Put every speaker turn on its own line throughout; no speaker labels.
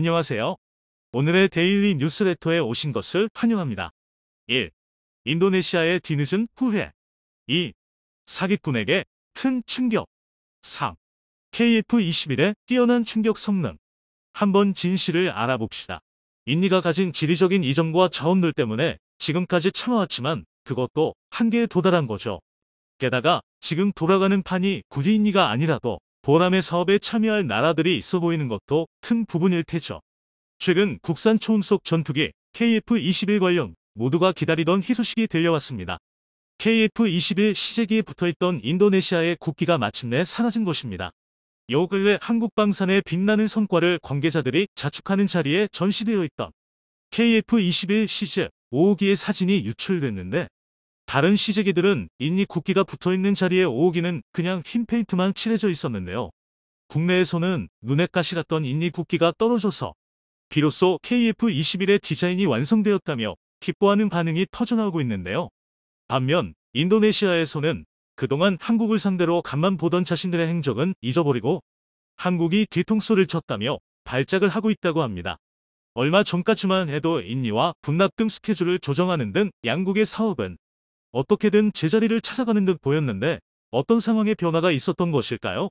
안녕하세요. 오늘의 데일리 뉴스레터에 오신 것을 환영합니다. 1. 인도네시아의 뒤늦은 후회 2. 사기꾼에게 큰 충격 3. KF21의 뛰어난 충격 성능 한번 진실을 알아봅시다. 인니가 가진 지리적인 이점과 자원들 때문에 지금까지 참아왔지만 그것도 한계에 도달한 거죠. 게다가 지금 돌아가는 판이 굳이 인니가 아니라도 보람의 사업에 참여할 나라들이 있어 보이는 것도 큰 부분일 테죠. 최근 국산 초음속 전투기 KF-21 관련 모두가 기다리던 희소식이 들려왔습니다. KF-21 시제기에 붙어있던 인도네시아의 국기가 마침내 사라진 것입니다. 요 근래 한국 방산의 빛나는 성과를 관계자들이 자축하는 자리에 전시되어 있던 KF-21 시즈 5호기의 사진이 유출됐는데 다른 시제기들은 인니 국기가 붙어있는 자리에 오기는 그냥 흰 페인트만 칠해져 있었는데요. 국내에서는 눈에 가시 같던 인니 국기가 떨어져서 비로소 KF21의 디자인이 완성되었다며 기뻐하는 반응이 터져나오고 있는데요. 반면 인도네시아에서는 그동안 한국을 상대로 간만 보던 자신들의 행적은 잊어버리고 한국이 뒤통수를 쳤다며 발작을 하고 있다고 합니다. 얼마 전까지만 해도 인니와 분납 등 스케줄을 조정하는 등 양국의 사업은 어떻게든 제자리를 찾아가는 듯 보였는데 어떤 상황에 변화가 있었던 것일까요?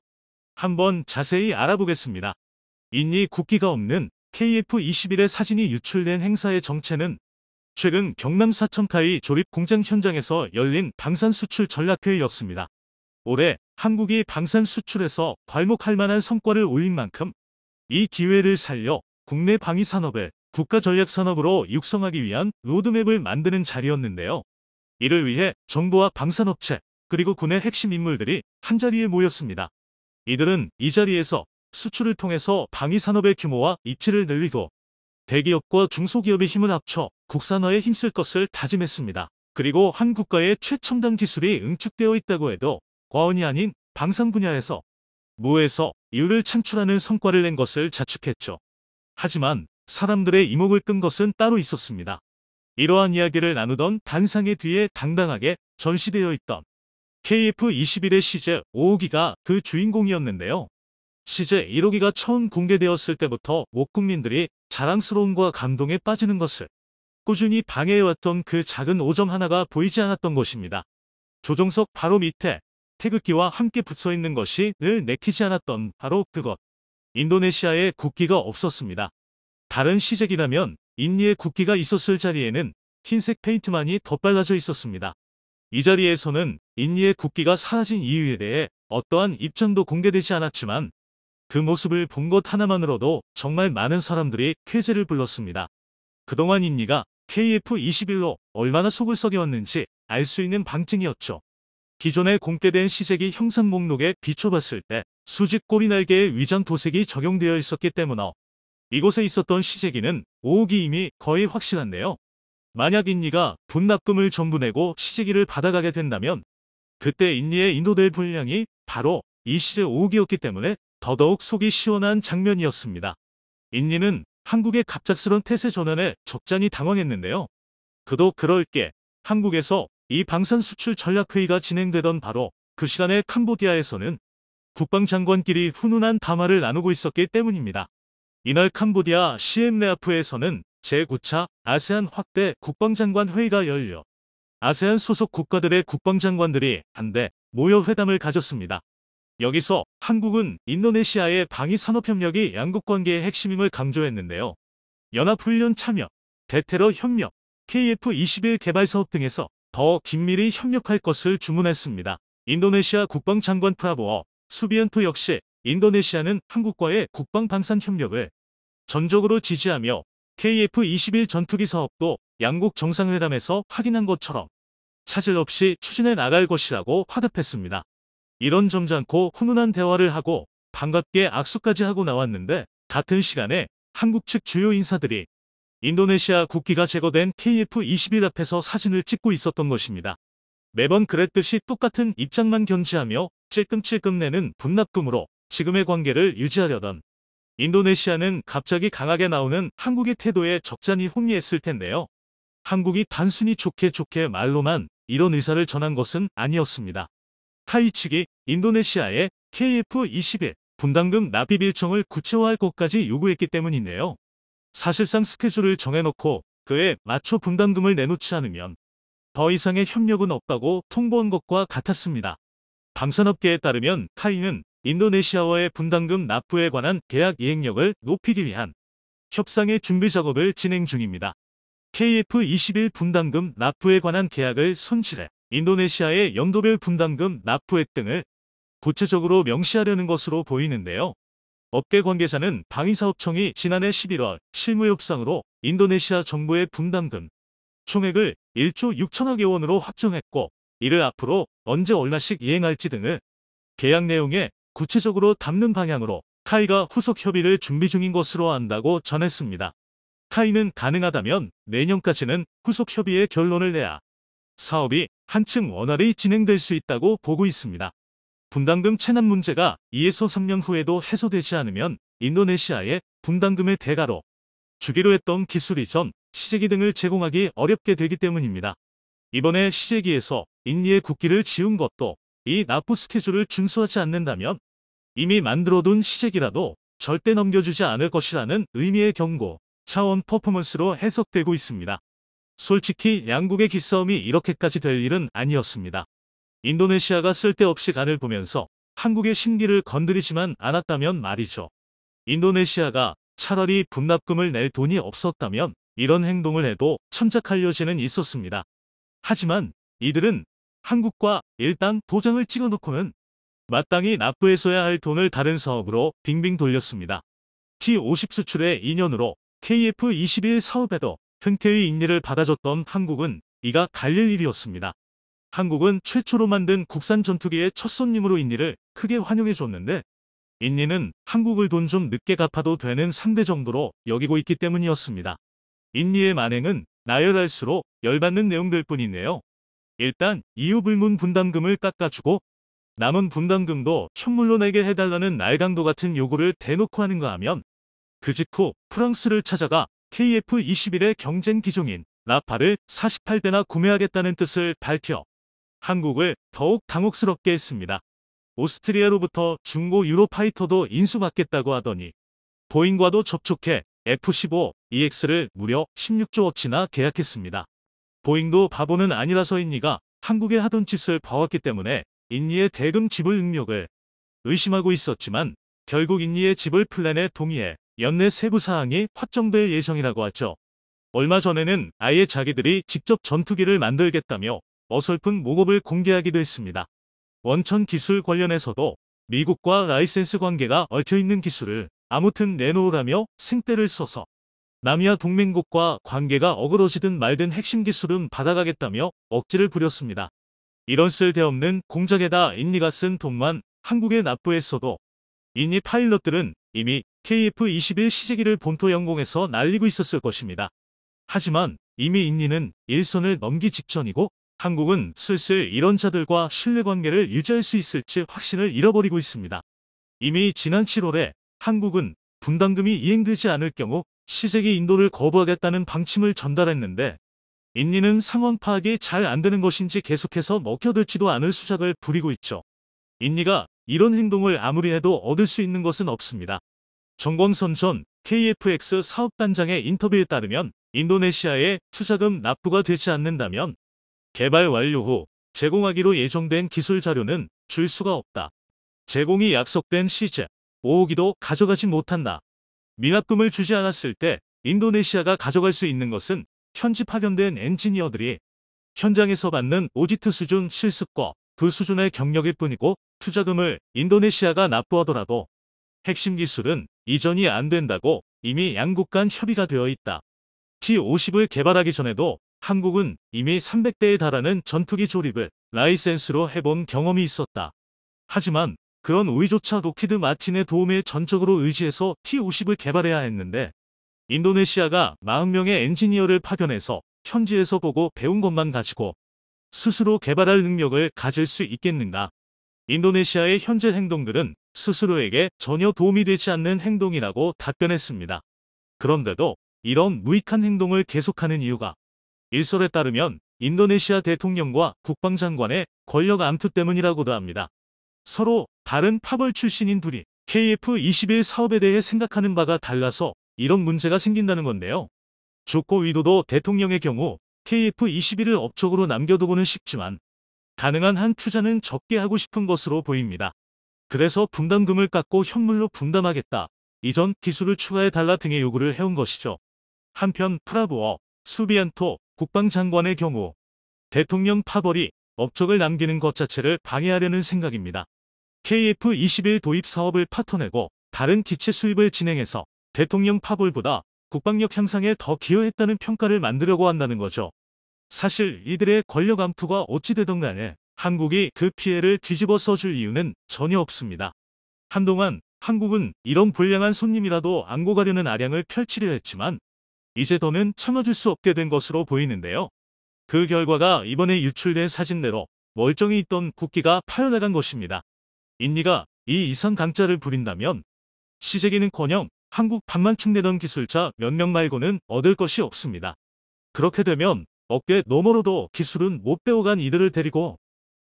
한번 자세히 알아보겠습니다. 인이 국기가 없는 KF21의 사진이 유출된 행사의 정체는 최근 경남 사천카이 조립 공장 현장에서 열린 방산 수출 전략회의였습니다. 올해 한국이 방산 수출에서 괄목할 만한 성과를 올린 만큼 이 기회를 살려 국내 방위 산업을 국가 전략 산업으로 육성하기 위한 로드맵을 만드는 자리였는데요. 이를 위해 정부와 방산업체 그리고 군의 핵심 인물들이 한자리에 모였습니다. 이들은 이 자리에서 수출을 통해서 방위산업의 규모와 입지를 늘리고 대기업과 중소기업의 힘을 합쳐 국산화에 힘쓸 것을 다짐했습니다. 그리고 한 국가의 최첨단 기술이 응축되어 있다고 해도 과언이 아닌 방산 분야에서 무에서 이유를 창출하는 성과를 낸 것을 자축했죠. 하지만 사람들의 이목을 끈 것은 따로 있었습니다. 이러한 이야기를 나누던 단상의 뒤에 당당하게 전시되어 있던 KF-21의 시제 5호기가 그 주인공이었는데요. 시제 1호기가 처음 공개되었을 때부터 목국민들이 자랑스러움과 감동에 빠지는 것을 꾸준히 방해해왔던 그 작은 오점 하나가 보이지 않았던 것입니다. 조종석 바로 밑에 태극기와 함께 붙어있는 것이 늘 내키지 않았던 바로 그것. 인도네시아의 국기가 없었습니다. 다른 시제기라면 인니의 국기가 있었을 자리에는 흰색 페인트만이 덧발라져 있었습니다. 이 자리에서는 인니의 국기가 사라진 이유에 대해 어떠한 입장도 공개되지 않았지만 그 모습을 본 것 하나만으로도 정말 많은 사람들이 쾌재를 불렀습니다. 그동안 인니가 KF-21로 얼마나 속을 썩여왔는지 알 수 있는 방증이었죠. 기존에 공개된 시제기 형상 목록에 비춰봤을 때 수직 꼬리날개의 위장 도색이 적용되어 있었기 때문에 이곳에 있었던 시재기는 오옥이 이미 거의 확실한데요. 만약 인니가 분납금을 전부 내고 시재기를 받아가게 된다면 그때 인니의 인도될 분량이 바로 이 시재 오옥이었기 때문에 더더욱 속이 시원한 장면이었습니다. 인니는 한국의 갑작스런 태세 전환에 적잖이 당황했는데요. 그도 그럴 게 한국에서 이 방산 수출 전략회의가 진행되던 바로 그 시간에 캄보디아에서는 국방장관끼리 훈훈한 담화를 나누고 있었기 때문입니다. 이날 캄보디아 시엠레아프에서는 제9차 아세안 확대 국방장관 회의가 열려 아세안 소속 국가들의 국방장관들이 한데 모여 회담을 가졌습니다. 여기서 한국은 인도네시아의 방위산업협력이 양국관계의 핵심임을 강조했는데요. 연합훈련 참여, 대테러 협력, KF-21 개발 사업 등에서 더 긴밀히 협력할 것을 주문했습니다. 인도네시아 국방장관 프라보어 수비엔토 역시 인도네시아는 한국과의 국방방산 협력을 전적으로 지지하며 KF-21 전투기 사업도 양국 정상회담에서 확인한 것처럼 차질 없이 추진해 나갈 것이라고 화답했습니다. 이런 점잖고 훈훈한 대화를 하고 반갑게 악수까지 하고 나왔는데 같은 시간에 한국 측 주요 인사들이 인도네시아 국기가 제거된 KF-21 앞에서 사진을 찍고 있었던 것입니다. 매번 그랬듯이 똑같은 입장만 견지하며 찔끔찔끔 내는 분납금으로 지금의 관계를 유지하려던 인도네시아는 갑자기 강하게 나오는 한국의 태도에 적잖이 혼미했을 텐데요. 한국이 단순히 좋게 좋게 말로만 이런 의사를 전한 것은 아니었습니다. 타이 측이 인도네시아의 KF-21 분담금 납입 일정을 구체화할 것까지 요구했기 때문인데요. 사실상 스케줄을 정해놓고 그에 맞춰 분담금을 내놓지 않으면 더 이상의 협력은 없다고 통보한 것과 같았습니다. 방산업계에 따르면 타이는 인도네시아와의 분담금 납부에 관한 계약 이행력을 높이기 위한 협상의 준비 작업을 진행 중입니다. KF21 분담금 납부에 관한 계약을 손실해 인도네시아의 연도별 분담금 납부액 등을 구체적으로 명시하려는 것으로 보이는데요. 업계 관계자는 방위사업청이 지난해 11월 실무협상으로 인도네시아 정부의 분담금 총액을 1조 6천억 여원으로 확정했고 이를 앞으로 언제 얼마씩 이행할지 등을 계약 내용에 구체적으로 담는 방향으로 카이가 후속 협의를 준비 중인 것으로 안다고 전했습니다. 카이는 가능하다면 내년까지는 후속 협의의 결론을 내야 사업이 한층 원활히 진행될 수 있다고 보고 있습니다. 분담금 체납 문제가 2에서 3년 후에도 해소되지 않으면 인도네시아의 분담금의 대가로 주기로 했던 기술 이전, 시제기 등을 제공하기 어렵게 되기 때문입니다. 이번에 시제기에서 인리의 국기를 지운 것도 이 납부 스케줄을 준수하지 않는다면 이미 만들어둔 시책이라도 절대 넘겨주지 않을 것이라는 의미의 경고 차원 퍼포먼스로 해석되고 있습니다. 솔직히 양국의 기싸움이 이렇게까지 될 일은 아니었습니다. 인도네시아가 쓸데없이 간을 보면서 한국의 심기를 건드리지만 않았다면 말이죠. 인도네시아가 차라리 분납금을 낼 돈이 없었다면 이런 행동을 해도 참작할 여지는 있었습니다. 하지만 이들은 한국과 일단 도장을 찍어놓고는 마땅히 납부해서야 할 돈을 다른 사업으로 빙빙 돌렸습니다. T50 수출의 인연으로 KF21 사업에도 흔쾌히 인리를 받아줬던 한국은 이가 갈릴 일이었습니다. 한국은 최초로 만든 국산 전투기의 첫 손님으로 인리를 크게 환영해줬는데 인리는 한국을 돈 좀 늦게 갚아도 되는 상대 정도로 여기고 있기 때문이었습니다. 인리의 만행은 나열할수록 열받는 내용들 뿐이네요. 일단 이유 불문 분담금을 깎아주고 남은 분담금도 현물로 내게 해달라는 날강도 같은 요구를 대놓고 하는가 하면 그 직후 프랑스를 찾아가 KF21의 경쟁 기종인 라파를 48대나 구매하겠다는 뜻을 밝혀 한국을 더욱 당혹스럽게 했습니다. 오스트리아로부터 중고 유로파이터도 인수받겠다고 하더니 보잉과도 접촉해 F-15, EX를 무려 16조어치나 계약했습니다. 보잉도 바보는 아니라서인니가 한국에 하던 짓을 봐왔기 때문에 인니의 대금 지불 능력을 의심하고 있었지만 결국 인니의 지불 플랜에 동의해 연내 세부 사항이 확정될 예정이라고 하죠. 얼마 전에는 아예 자기들이 직접 전투기를 만들겠다며 어설픈 목업을 공개하기도 했습니다. 원천 기술 관련해서도 미국과 라이센스 관계가 얽혀있는 기술을 아무튼 내놓으라며 생떼를 써서 남이아 동맹국과 관계가 어그러지든 말든 핵심 기술은 받아가겠다며 억지를 부렸습니다. 이런 쓸데없는 공작에다 인니가 쓴 돈만 한국의 납부했어도 인니 파일럿들은 이미 KF-21 시제기를 본토 영공에서 날리고 있었을 것입니다. 하지만 이미 인니는 일선을 넘기 직전이고 한국은 슬슬 이런 자들과 신뢰관계를 유지할 수 있을지 확신을 잃어버리고 있습니다. 이미 지난 7월에 한국은 분담금이 이행되지 않을 경우 시제기 인도를 거부하겠다는 방침을 전달했는데 인니는 상황 파악이 잘 안 되는 것인지 계속해서 먹혀들지도 않을 수작을 부리고 있죠. 인니가 이런 행동을 아무리 해도 얻을 수 있는 것은 없습니다. 정광선 전 KFX 사업단장의 인터뷰에 따르면 인도네시아의 투자금 납부가 되지 않는다면 개발 완료 후 제공하기로 예정된 기술 자료는 줄 수가 없다. 제공이 약속된 시제, 5호기도 가져가지 못한다. 미납금을 주지 않았을 때 인도네시아가 가져갈 수 있는 것은 현직 파견된 엔지니어들이 현장에서 받는 오디트 수준 실습과 그 수준의 경력일 뿐이고 투자금을 인도네시아가 납부하더라도 핵심 기술은 이전이 안 된다고 이미 양국 간 협의가 되어 있다. T-50을 개발하기 전에도 한국은 이미 300대에 달하는 전투기 조립을 라이센스로 해본 경험이 있었다. 하지만 그런 우위조차 로키드 마틴의 도움에 전적으로 의지해서 T-50을 개발해야 했는데 인도네시아가 40명의 엔지니어를 파견해서 현지에서 보고 배운 것만 가지고 스스로 개발할 능력을 가질 수 있겠는가? 인도네시아의 현재 행동들은 스스로에게 전혀 도움이 되지 않는 행동이라고 답변했습니다. 그런데도 이런 무익한 행동을 계속하는 이유가 일설에 따르면 인도네시아 대통령과 국방장관의 권력 암투 때문이라고도 합니다. 서로 다른 파벌 출신인 둘이 KF-21 사업에 대해 생각하는 바가 달라서 이런 문제가 생긴다는 건데요. 조코 위도도 대통령의 경우 KF-21을 업적으로 남겨두고는 싶지만 가능한 한 투자는 적게 하고 싶은 것으로 보입니다. 그래서 분담금을 깎고 현물로 분담하겠다, 이전 기술을 추가해달라 등의 요구를 해온 것이죠. 한편 프라부어 수비안토, 국방장관의 경우 대통령 파벌이 업적을 남기는 것 자체를 방해하려는 생각입니다. KF-21 도입 사업을 파토내고 다른 기체 수입을 진행해서 대통령 파벌보다 국방력 향상에 더 기여했다는 평가를 만들려고 한다는 거죠. 사실 이들의 권력 암투가 어찌되던 간에 한국이 그 피해를 뒤집어 써줄 이유는 전혀 없습니다. 한동안 한국은 이런 불량한 손님이라도 안고 가려는 아량을 펼치려 했지만 이제 더는 참아줄 수 없게 된 것으로 보이는데요. 그 결과가 이번에 유출된 사진대로 멀쩡히 있던 국기가 파열나간 것입니다. 인니가 이 이상 강자를 부린다면 시재기는커녕 한국 밥만 층내던 기술자 몇 명 말고는 얻을 것이 없습니다. 그렇게 되면 어깨 너머로도 기술은 못 배워간 이들을 데리고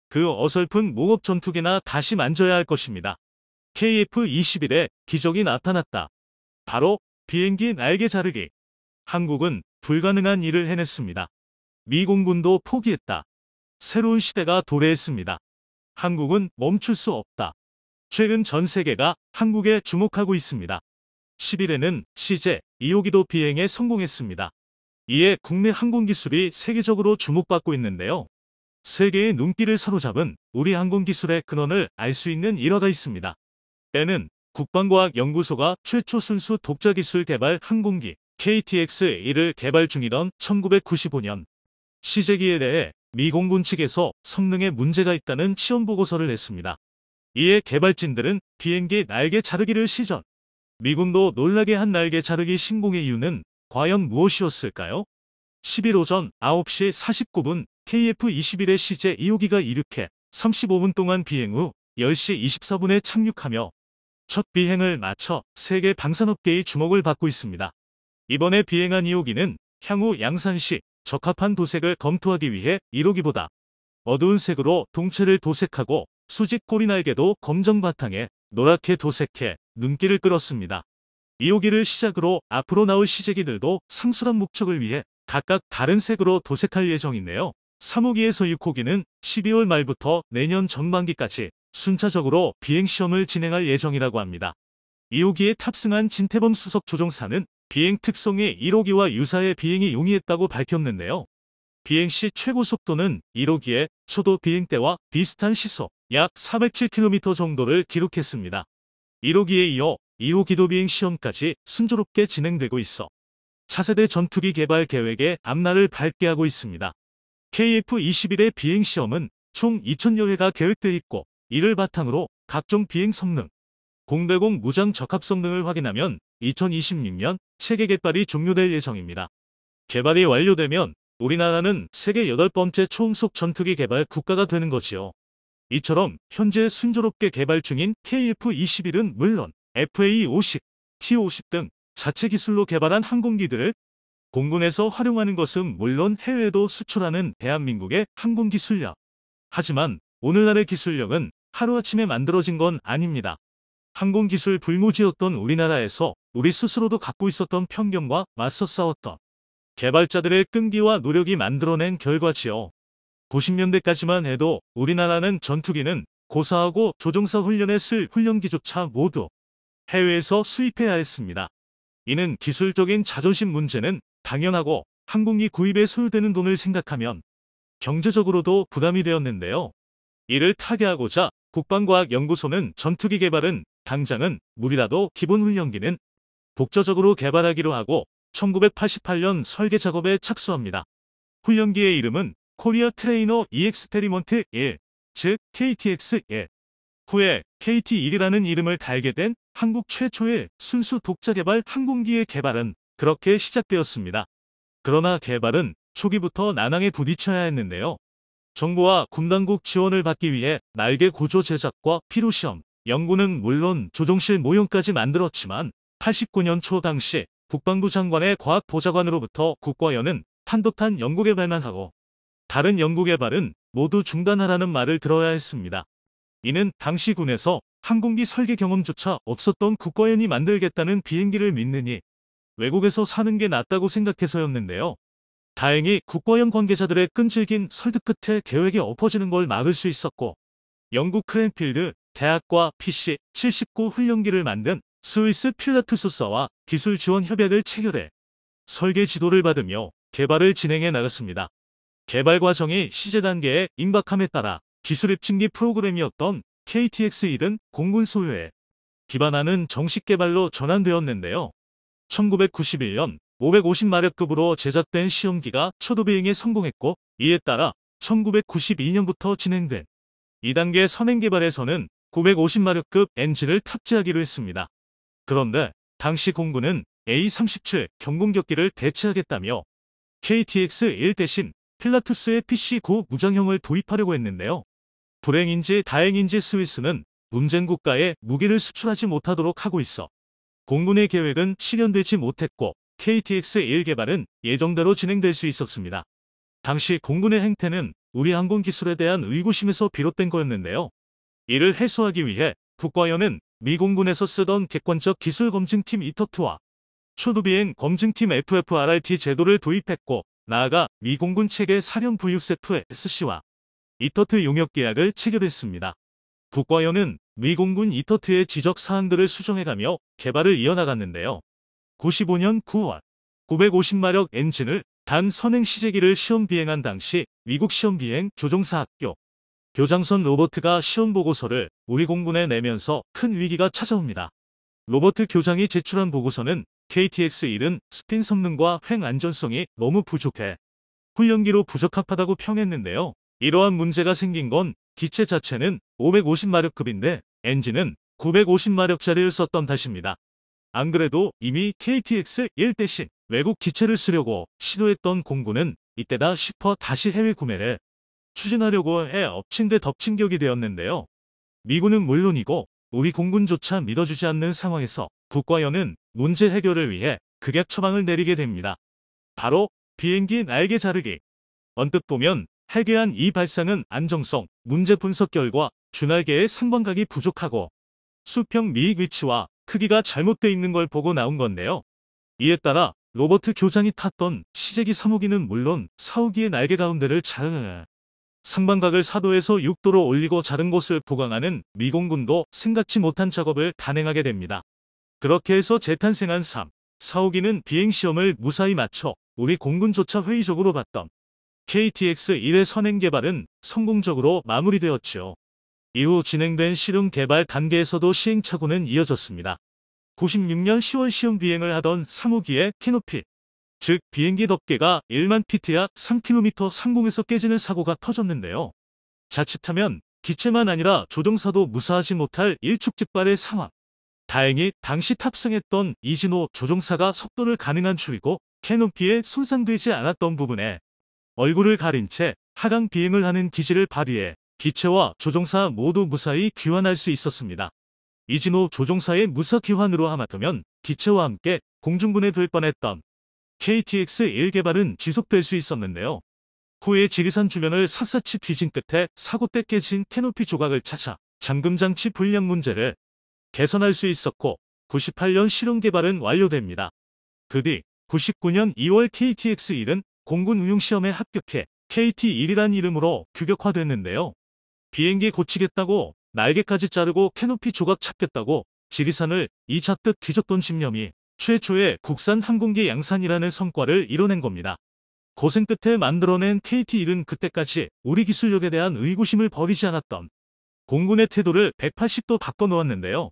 그 어설픈 무업 전투기나 다시 만져야 할 것입니다. k f 2 1의 기적이 나타났다. 바로 비행기 날개 자르기. 한국은 불가능한 일을 해냈습니다. 미공군도 포기했다. 새로운 시대가 도래했습니다. 한국은 멈출 수 없다. 최근 전 세계가 한국에 주목하고 있습니다. 10일에는 시제, 2호기도 비행에 성공했습니다. 이에 국내 항공기술이 세계적으로 주목받고 있는데요. 세계의 눈길을 사로잡은 우리 항공기술의 근원을 알 수 있는 일화가 있습니다. 때는 국방과학연구소가 최초 순수 독자기술 개발 항공기 KTX-1을 개발 중이던 1995년 시제기에 대해 미 공군 측에서 성능에 문제가 있다는 시험 보고서를 냈습니다. 이에 개발진들은 비행기 날개 자르기를 시전, 미군도 놀라게 한 날개 자르기 신공의 이유는 과연 무엇이었을까요? 11 오전 9시 49분 KF-21의 시제 2호기가 이륙해 35분 동안 비행 후 10시 24분에 착륙하며 첫 비행을 마쳐 세계 방산업계의 주목을 받고 있습니다. 이번에 비행한 2호기는 향후 양산시 적합한 도색을 검토하기 위해 1호기보다 어두운 색으로 동체를 도색하고 수직 꼬리 날개도 검정 바탕에 노랗게 도색해 눈길을 끌었습니다. 이호기를 시작으로 앞으로 나올 시제기들도 상술한 목적을 위해 각각 다른 색으로 도색할 예정인데요. 3호기에서 6호기는 12월 말부터 내년 전반기까지 순차적으로 비행시험을 진행할 예정이라고 합니다. 2호기에 탑승한 진태범 수석 조종사는 비행 특성에 1호기와 유사의 비행이 용이했다고 밝혔는데요. 비행 시 최고 속도는 1호기의 초도 비행 때와 비슷한 시속, 약 407km 정도를 기록했습니다. 1호기에 이어 2호 기도비행 시험까지 순조롭게 진행되고 있어 차세대 전투기 개발 계획의 앞날을 밝게 하고 있습니다. KF-21의 비행시험은 총2 0 0 0여 회가 계획돼 있고 이를 바탕으로 각종 비행 성능, 공대공 무장 적합성 능을 확인하면 2026년 체계 개발이 종료될 예정입니다. 개발이 완료되면 우리나라는 세계 8번째 초음속 전투기 개발 국가가 되는 거지요. 이처럼 현재 순조롭게 개발 중인 KF-21은 물론 FA-50, T-50 등 자체 기술로 개발한 항공기들을 공군에서 활용하는 것은 물론 해외에도 수출하는 대한민국의 항공기술력. 하지만 오늘날의 기술력은 하루아침에 만들어진 건 아닙니다. 항공기술 불모지였던 우리나라에서 우리 스스로도 갖고 있었던 편견과 맞서 싸웠던 개발자들의 끈기와 노력이 만들어낸 결과지요. 90년대까지만 해도 우리나라는 전투기는 고사하고 조종사 훈련에 쓸 훈련기조차 모두 해외에서 수입해야 했습니다. 이는 기술적인 자존심 문제는 당연하고 항공기 구입에 소요되는 돈을 생각하면 경제적으로도 부담이 되었는데요. 이를 타개하고자 국방과학연구소는 전투기 개발은 당장은 무리라도 기본 훈련기는 독자적으로 개발하기로 하고 1988년 설계 작업에 착수합니다. 훈련기의 이름은 코리아 트레이너 e 엑스페리먼트 1, 예, 즉 KTX 1. 예. 후에 KT1이라는 이름을 달게 된 한국 최초의 순수 독자 개발 항공기의 개발은 그렇게 시작되었습니다. 그러나 개발은 초기부터 난항에 부딪혀야 했는데요. 정부와 군당국 지원을 받기 위해 날개 구조 제작과 피로시험, 연구는 물론 조종실 모형까지 만들었지만 89년 초 당시 국방부 장관의 과학보좌관으로부터 국과연은 탄도탄 연구개발만 하고 다른 연구 개발은 모두 중단하라는 말을 들어야 했습니다. 이는 당시 군에서 항공기 설계 경험조차 없었던 국거연이 만들겠다는 비행기를 믿느니 외국에서 사는 게 낫다고 생각해서였는데요. 다행히 국거연 관계자들의 끈질긴 설득 끝에 계획이 엎어지는 걸 막을 수 있었고 영국 크랜필드 대학과 PC 79 훈련기를 만든 스위스 필라트소사와 기술 지원 협약을 체결해 설계 지도를 받으며 개발을 진행해 나갔습니다. 개발 과정의 시제 단계에 임박함에 따라 기술 입증기 프로그램이었던 KTX-1은 공군 소유에 기반하는 정식 개발로 전환되었는데요. 1991년 550마력급으로 제작된 시험기가 초도 비행에 성공했고 이에 따라 1992년부터 진행된 2단계 선행 개발에서는 950마력급 엔진을 탑재하기로 했습니다. 그런데 당시 공군은 A-37 경공격기를 대체하겠다며 KTX-1 대신 필라투스의 PC9 무장형을 도입하려고 했는데요. 불행인지 다행인지 스위스는 문쟁 국가에 무기를 수출하지 못하도록 하고 있어 공군의 계획은 실현되지 못했고 KTX-1 개발은 예정대로 진행될 수 있었습니다. 당시 공군의 행태는 우리 항공 기술에 대한 의구심에서 비롯된 거였는데요. 이를 해소하기 위해 국과연은 미 공군에서 쓰던 객관적 기술 검증팀 이터트와 초두비행 검증팀 FFRRT 제도를 도입했고 나아가 미 공군 체계 사령 부유세프 SC와 이터트 용역 계약을 체결했습니다. 국과연은 미 공군 이터트의 지적 사항들을 수정해가며 개발을 이어나갔는데요. 95년 9월 950마력 엔진을 단 선행 시제기를 시험 비행한 당시 미국 시험 비행 조종사 학교 교장선 로버트가 시험 보고서를 우리 공군에 내면서 큰 위기가 찾아옵니다. 로버트 교장이 제출한 보고서는 KTX1은 스핀 성능과 횡 안전성이 너무 부족해 훈련기로 부적합하다고 평했는데요. 이러한 문제가 생긴 건 기체 자체는 550마력급인데 엔진은 950마력짜리를 썼던 탓입니다. 안 그래도 이미 KTX1 대신 외국 기체를 쓰려고 시도했던 공군은 이때다 싶어 다시 해외 구매를 추진하려고 해 엎친 데 덮친 격이 되었는데요. 미군은 물론이고 우리 공군조차 믿어주지 않는 상황에서 국과연은 문제 해결을 위해 극약 처방을 내리게 됩니다. 바로 비행기 날개 자르기. 언뜻 보면 해괴한 이 발상은 안정성, 문제 분석 결과 주날개의 상관각이 부족하고 수평 미익 위치와 크기가 잘못되어 있는 걸 보고 나온 건데요. 이에 따라 로버트 교장이 탔던 시제기 3호기는 물론 4호기의 날개 가운데를 자르는 상반각을 4도에서 6도로 올리고 자른 곳을 보강하는 미공군도 생각지 못한 작업을 단행하게 됩니다. 그렇게 해서 재탄생한 3. 사우기는 비행시험을 무사히 마쳐 우리 공군조차 회의적으로 봤던 KTX-1의 선행 개발은 성공적으로 마무리되었지요. 이후 진행된 실용 개발 단계에서도 시행착오는 이어졌습니다. 96년 10월 시험 비행을 하던 3호기의 캐노피, 즉 비행기 덮개가 1만 피트야 3km 상공에서 깨지는 사고가 터졌는데요. 자칫하면 기체만 아니라 조종사도 무사하지 못할 일촉즉발의 상황. 다행히 당시 탑승했던 이진호 조종사가 속도를 가능한 추이고 캐노피에 손상되지 않았던 부분에 얼굴을 가린 채 하강 비행을 하는 기지를 발휘해 기체와 조종사 모두 무사히 귀환할 수 있었습니다. 이진호 조종사의 무사 귀환으로 하마터면 기체와 함께 공중분해 될 뻔했던 KTX-1 개발은 지속될 수 있었는데요. 후에 지리산 주변을 샅샅이 뒤진 끝에 사고 때 깨진 캐노피 조각을 찾아 잠금장치 불량 문제를 개선할 수 있었고 98년 실용 개발은 완료됩니다. 그 뒤 99년 2월 KTX-1은 공군 운용시험에 합격해 KT-1이란 이름으로 규격화됐는데요. 비행기 고치겠다고 날개까지 자르고 캐노피 조각 찾겠다고 지리산을 2차 듯뒤졌던 집념이 최초의 국산 항공기 양산이라는 성과를 이뤄낸 겁니다. 고생 끝에 만들어낸 KT-1은 그때까지 우리 기술력에 대한 의구심을 버리지 않았던 공군의 태도를 180도 바꿔놓았는데요.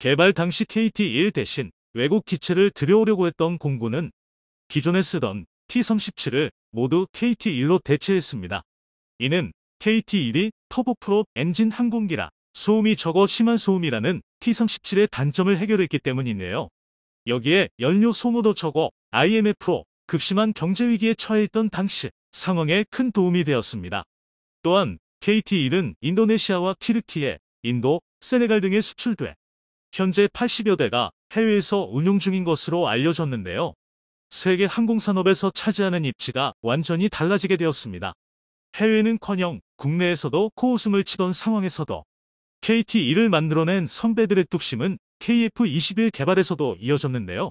개발 당시 KT-1 대신 외국 기체를 들여오려고 했던 공군은 기존에 쓰던 T-37을 모두 KT-1로 대체했습니다. 이는 KT-1이 터보프롭 엔진 항공기라 소음이 적어 심한 소음이라는 T-37의 단점을 해결했기 때문인데요. 여기에 연료 소모도 적어 IMF로 극심한 경제위기에 처해 있던 당시 상황에 큰 도움이 되었습니다. 또한 KT-1은 인도네시아와 키르키에 인도, 세네갈 등에 수출돼 현재 80여 대가 해외에서 운용 중인 것으로 알려졌는데요. 세계 항공산업에서 차지하는 입지가 완전히 달라지게 되었습니다. 해외는커녕 국내에서도 코웃음을 치던 상황에서도 KT1을 만들어낸 선배들의 뚝심은 KF21 개발에서도 이어졌는데요.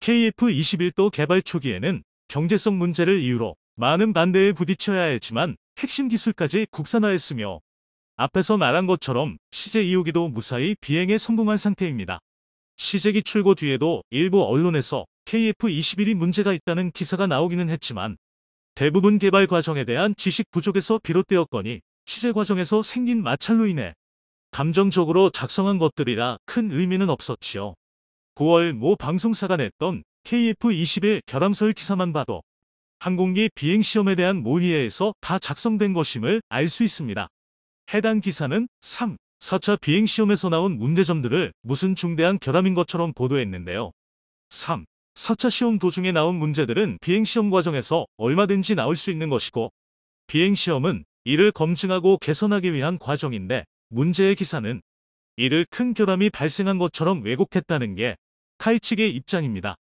KF21도 개발 초기에는 경제성 문제를 이유로 많은 반대에 부딪혀야 했지만 핵심 기술까지 국산화했으며 앞에서 말한 것처럼 시제 이후기도 무사히 비행에 성공한 상태입니다. 시제기 출고 뒤에도 일부 언론에서 KF-21이 문제가 있다는 기사가 나오기는 했지만 대부분 개발 과정에 대한 지식 부족에서 비롯되었거니 취재 과정에서 생긴 마찰로 인해 감정적으로 작성한 것들이라 큰 의미는 없었지요. 9월 모 방송사가 냈던 KF-21 결함설 기사만 봐도 항공기 비행시험에 대한 모의에에서 다 작성된 것임을 알 수 있습니다. 해당 기사는 3. 4차 비행시험에서 나온 문제점들을 무슨 중대한 결함인 것처럼 보도했는데요. 3. 4차 시험 도중에 나온 문제들은 비행시험 과정에서 얼마든지 나올 수 있는 것이고 비행시험은 이를 검증하고 개선하기 위한 과정인데 문제의 기사는 이를 큰 결함이 발생한 것처럼 왜곡했다는 게 카이 측의 입장입니다.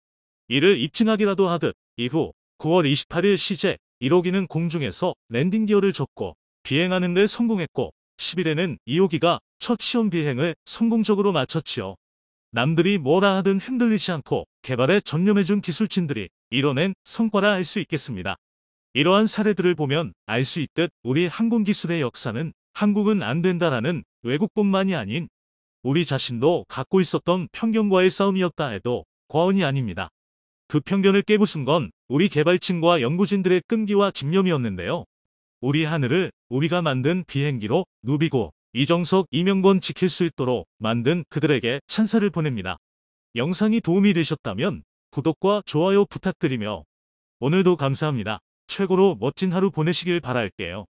이를 입증하기라도 하듯 이후 9월 28일 시제 1호기는 공중에서 랜딩 기어를 접고 비행하는 데 성공했고 10일에는 2호기가첫 시험 비행을 성공적으로 마쳤지요. 남들이 뭐라 하든 흔들리지 않고 개발에 전념해준 기술진들이 이뤄낸 성과라 알 수 있겠습니다. 이러한 사례들을 보면 알 수 있듯 우리 항공기술의 역사는 한국은 안 된다라는 외국뿐만이 아닌 우리 자신도 갖고 있었던 편견과의 싸움이었다 해도 과언이 아닙니다. 그 편견을 깨부순 건 우리 개발진과 연구진들의 끈기와 집념이었는데요. 우리 하늘을 우리가 만든 비행기로 누비고 이정석, 이명권 지킬 수 있도록 만든 그들에게 찬사를 보냅니다. 영상이 도움이 되셨다면 구독과 좋아요 부탁드리며 오늘도 감사합니다. 최고로 멋진 하루 보내시길 바랄게요.